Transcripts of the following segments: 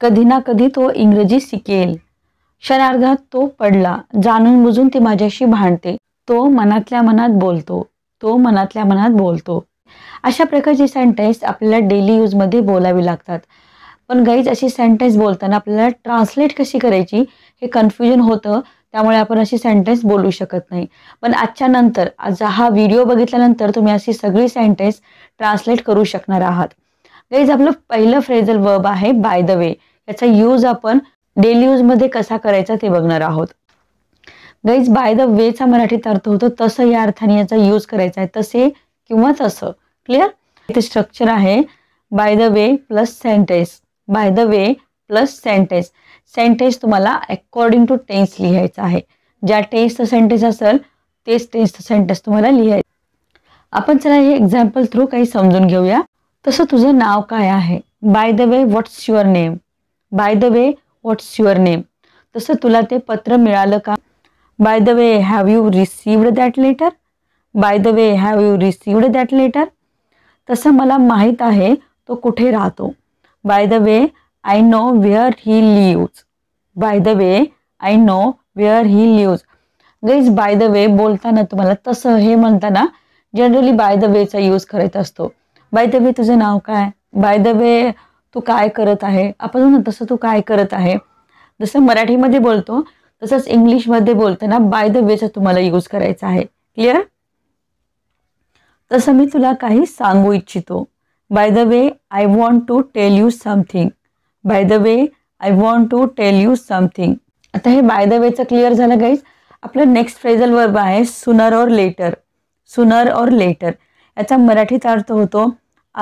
कधी ना कधी तो इंग्रजी शिकेल क्षणार्धात तो पडला जाणून बुजून ती माझ्याशी भांडते तो मनातल्या मनात बोलतो तो मनातल्या मनात बोलतो अशा प्रकारची सेंटेन्स आपल्याला डेली यूजमध्ये बोलावी लागतात पण गाईज अशी सेंटेन्स बोलताना आपल्याला ट्रान्सलेट कशी करायची हे कन्फ्युजन होतं त्यामुळे आपण अशी सेंटेन्स बोलू शकत नाही पण आजच्या नंतर आज हा व्हिडिओ बघितल्यानंतर तुम्ही अशी सगळी सेंटेन्स ट्रान्सलेट करू शकणार आहात गाईज आपलं पहिलं फ्रेझल वर्ब आहे बाय द वे याचा यूज आपण डेली यूज मध्ये कसा करायचा ते बघणार आहोत गाईज बाय द वे चा मराठीत अर्थ होतो तसं या अर्थाने याचा यूज करायचा आहे तसे किंवा तसं क्लिअर ते स्ट्रक्चर आहे by the way plus sentence by the way plus sentence sentence तुम्हाला अकॉर्डिंग टू टेन्स लिहायचं आहे ज्या टेन्सचं सेंटेन्स असेल तेच टेन्सचं सेंटेन्स तुम्हाला लिहायचं आपण चला हे एक्झाम्पल थ्रू काही समजून घेऊया तसं तुझं नाव काय आहे by the way what's your name by the way what's your name तसं तुला ते पत्र मिळालं का by the way have you received that letter by the way have you received that letter तसं मला माहीत आहे तो कुठे राहतो by the way I know where he lives by the way I know where he lives guys by the way बोलताना तुम्हाला तसं हे म्हणताना जनरली बाय द वेचा यूज करत असतो बाय द वे तुझे नाव काय बाय द वे तू काय करत आहे आपण तसं तू काय करत आहे जसं मराठीमध्ये बोलतो तसंच इंग्लिशमध्ये बोलताना बाय द वेचा तुम्हाला यूज करायचा आहे क्लिअर तसं मी तुला काही सांगू इच्छितो by the way I want to tell you something by the way I want to tell you something आता हे बाय द वेचं क्लिअर झालं गाईज आपलं नेक्स्ट फ्रेझल वर्ब आहे सुनर और लेटर सुनर और लेटर याचा मराठीचा अर्थ होतो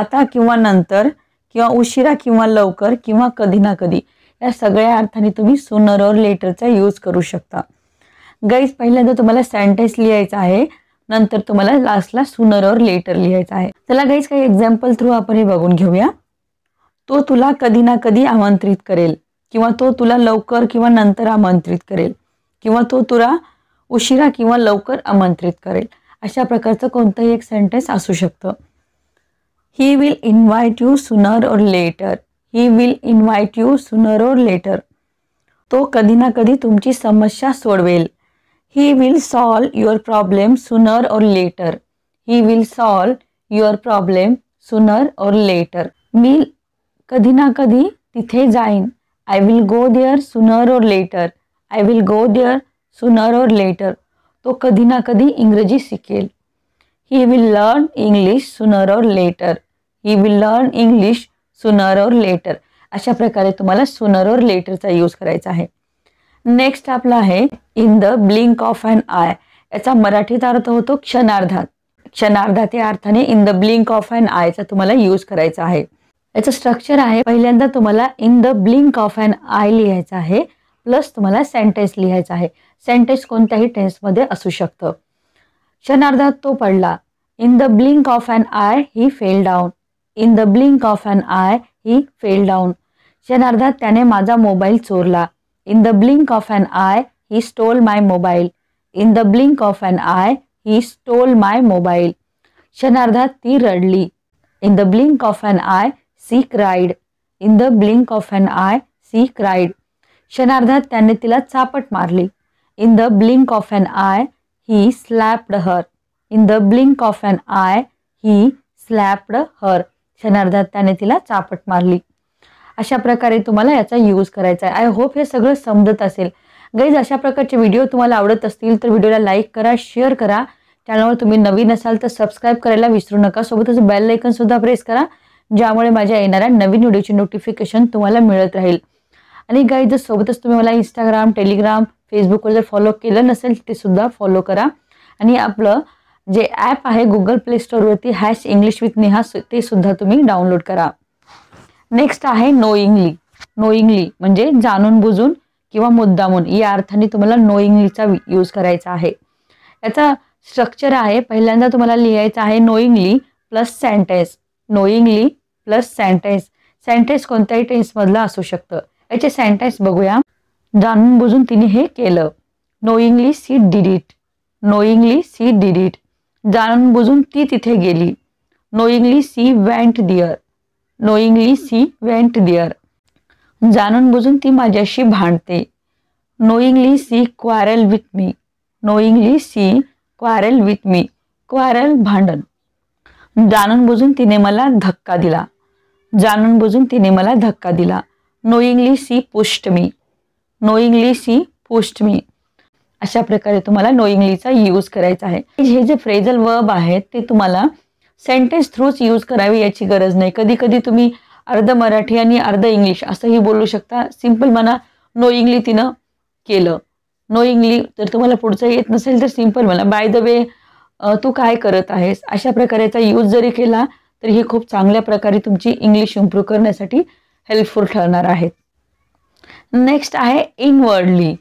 आता किंवा नंतर किंवा उशिरा किंवा लवकर किंवा कधी ना कधी या सगळ्या अर्थाने तुम्ही सुनर और लेटरचा यूज करू शकता गैस पहिल्यांदा तुम्हाला सेंटेन्स लिहायचा आहे नंतर तुम्हाला लास्टला सुनर और लेटर लिहायचं आहे चला गाईज काही एक्झाम्पल थ्रू आपण हे बघून घेऊया तो तुला कधी ना कधी आमंत्रित करेल किंवा तो तुला लवकर किंवा नंतर आमंत्रित करेल किंवा तो तुला उशिरा किंवा लवकर आमंत्रित करेल अशा प्रकारचं कोणतंही एक सेंटेन्स असू शकतं ही will invite you sooner or later he will invite you sooner or later तो कधी ना कधी तुमची समस्या सोडवेल he will solve your problem sooner or later he will solve your problem sooner or letter मी कधी ना कधी तिथे जाईन I will go there sooner or later I will go there sooner or letter तो कधी ना कधी इंग्रजी शिकेल ही will learn English sooner or later he will learn English sooner or letter अशा प्रकारे तुम्हाला सुनर और लेटरचा यूज करायचा आहे नेक्स्ट आपला आहे in the blink of an eye याचा मराठीत अर्थ होतो क्षणार्धात क्षणार्धात या अर्थाने in the blink of eye आयचा तुम्हाला यूज करायचा आहे याचं स्ट्रक्चर आहे पहिल्यांदा तुम्हाला in the blink of an eye लिहायचं आहे प्लस तुम्हाला सेंटेन्स लिहायचा आहे सेंटेन्स कोणत्याही टेन्समध्ये असू शकतं क्षणार्धात तो पडला in the blink of an eye he fell down in the blink of an eye he fell down क्षणार्धात त्याने माझा मोबाईल चोरला in the blink of an eye he stole my mobile in the blink of an eye he stole my mobile क्षणार्धात ती रडली in the blink of an eye she cried in the blink of an eye she cried क्षणार्धात त्याने तिला चापट मारली in the blink of an eye he slapped her in the blink of an eye he slapped her क्षणार्धात त्याने तिला चापट मारली अशा प्रकारे तुम्हाला याचा यूज करायचा आहे आय होप हे सगळं समजत असेल गैज अशा प्रकारचे व्हिडिओ तुम्हाला आवडत असतील तर व्हिडिओला लाईक करा शेअर करा चॅनलवर तुम्ही नवीन असाल तर सबस्क्राईब करायला विसरू नका सोबतच बेल सुद्धा प्रेस करा ज्यामुळे माझ्या येणाऱ्या नवीन व्हिडिओची नोटिफिकेशन तुम्हाला मिळत राहील आणि गाईज जर सोबतच तुम्ही मला इंस्टाग्राम टेलिग्राम फेसबुकवर जर फॉलो केलं नसेल ते सुद्धा फॉलो करा आणि आपलं जे ॲप आहे गुगल प्ले स्टोअरवरती हॅश इंग्लिश विथ नेहा ते सुद्धा तुम्ही डाउनलोड करा नेक्स्ट आहे नोईंगली नोईंगली म्हणजे जाणून बुजून किंवा मुद्दामून या अर्थाने तुम्हाला नोईंगलीचा यूज करायचा आहे याचा स्ट्रक्चर आहे पहिल्यांदा तुम्हाला लिहायचं आहे knowingly plus sentence knowingly plus sentence sentence कोणत्याही टेन्समधला असू शकतं याचे सेंटेन्स बघूया जाणून बुजून तिने हे केलं knowingly she did it knowingly she did it जाणून बुजून ती तिथे गेली knowingly she went there knowingly she went there जाणून बुजून ती माझ्याशी भांडते knowingly she quarrel with me knowingly she quarrel with me quarrel भांडण जाणून बुजून तिने मला धक्का दिला जाणून बुजून तिने मला धक्का दिला नोईंगली सी पुष्ट मी नोईंगली सी पुष्ट मी अशा प्रकारे तुम्हाला नोइंगलीचा यूज करायचा आहे हे जे फ्रेजल वर्ब आहेत ते तुम्हाला सेंटेन्स थ्रूच यूज करावी याची गरज नाही कधी कधी तुम्ही अर्ध मराठी आणि अर्ध इंग्लिश असंही बोलू शकता सिम्पल म्हणा नोईंगली तिनं केलं नोईंगली जर तुम्हाला पुढचं येत नसेल तर सिंपल मला बाय द वे तू काय करत आहेस अशा प्रकारेचा यूज जरी केला तर ही खूप चांगल्या प्रकारे तुमची इंग्लिश इम्प्रूव्ह करण्यासाठी हेल्पफुल ठरणार आहेत नेक्स्ट आहे इनवर्डली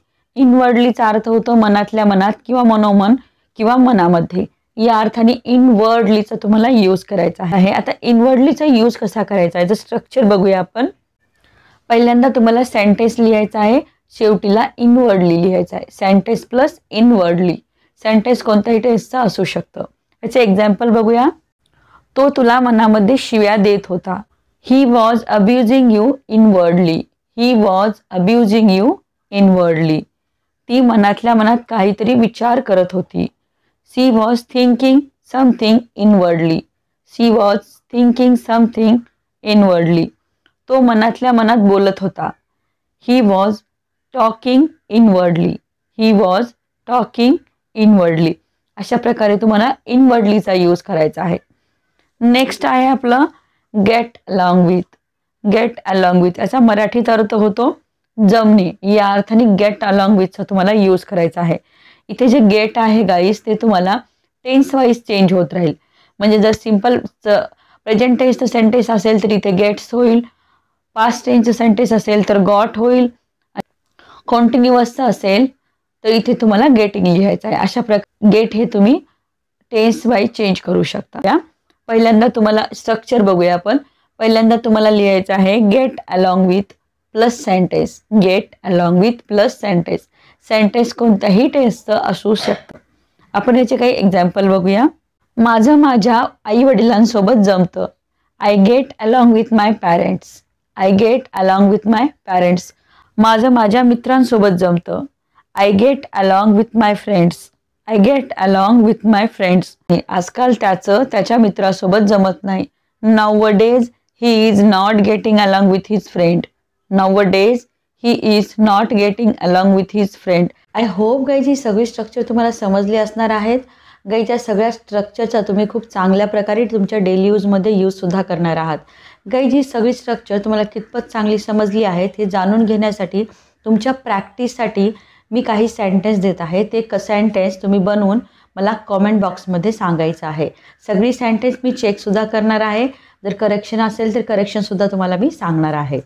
इनवर्डलीचा अर्थ होतो मनातल्या मनात किंवा मनोमन किंवा मनामध्ये या अर्थाने इनवर्डलीचा तुम्हाला यूज करायचा आहे आता इनवर्डलीचा यूज कसा करायचा आहे जर स्ट्रक्चर बघूया आपण पहिल्यांदा तुम्हाला सेंटेन्स लिहायचा आहे शेवटीला इनवर्डली लिहायचं आहे सेंटेन्स प्लस इनवर्डली सेंटेन्स कोणत्याही टेस्टचा असू शकतं याचे एक्झाम्पल बघूया तो तुला मनामध्ये शिव्या देत होता he was in you inwardly he was you you inwardly ती मनातल्या मनात काहीतरी विचार करत होती she was thinking something inwardly she was thinking something inwardly तो मनातल्या मनात बोलत होता he was talking inwardly he was talking inwardly अशा प्रकारे तुम्हाला इनवर्डलीचा यूज करायचा आहे नेक्स्ट आहे आपलं get along with get along with याचा मराठीत अर्थ होतो जमणे या अर्थाने गेट अलॉंग विथचा तुम्हाला यूज करायचा आहे इथे जे गेट आहे गाईस ते तुम्हाला टेन्स वाईज चेंज होत राहील म्हणजे जर सिंपल प्रेझेंट टेन्स सेंटेन्स असेल तर इथे गेट्स होईल पास्ट टेन्सचं सेंटेन्स असेल तर गॉट होईल कॉन्टिन्युअसचं असेल तर इथे तुम्हाला गेटिंग लिहायचं आहे अशा प्रकार गेट हे तुम्ही टेन्स वाईज चेंज करू शकता पहिल्यांदा तुम्हाला स्ट्रक्चर बघूया आपण पहिल्यांदा तुम्हाला लिहायचं आहे get along with plus sentence get along with plus sentence sentence कोणत्याही टेन्सचं असू शकतं आपण याचे काही एक्झाम्पल बघूया माझं माझ्या आई वडिलांसोबत जमतं I get along with my parents I get along with my parents माझं माझ्या मित्रांसोबत जमतं I get along with my friends I get along with my friends आजकाल त्याचं त्याच्या मित्रासोबत जमत नाही now days he is not getting along with his friend now days he is not getting along with his friend I hope गाईची सगळी structure तुम्हाला समजली असणार आहेत गाईच्या सगळ्या स्ट्रक्चरचा तुम्ही खूप चांगल्या प्रकारे तुमच्या डेली यूजमध्ये यूजसुद्धा करणार आहात ही सगळी स्ट्रक्चर तुम्हाला कितपत चांगली समजली आहेत हे जाणून घेण्यासाठी तुमच्या प्रॅक्टिससाठी मी काही सेंटेन्स देत आहे ते क सेंटेन्स तुम्ही बनवून मला कॉमेंट बॉक्समध्ये सांगायचं आहे सगळी सेंटेन्स मी चेकसुद्धा करणार आहे जर करेक्शन असेल तर करेक्शनसुद्धा तुम्हाला मी सांगणार आहे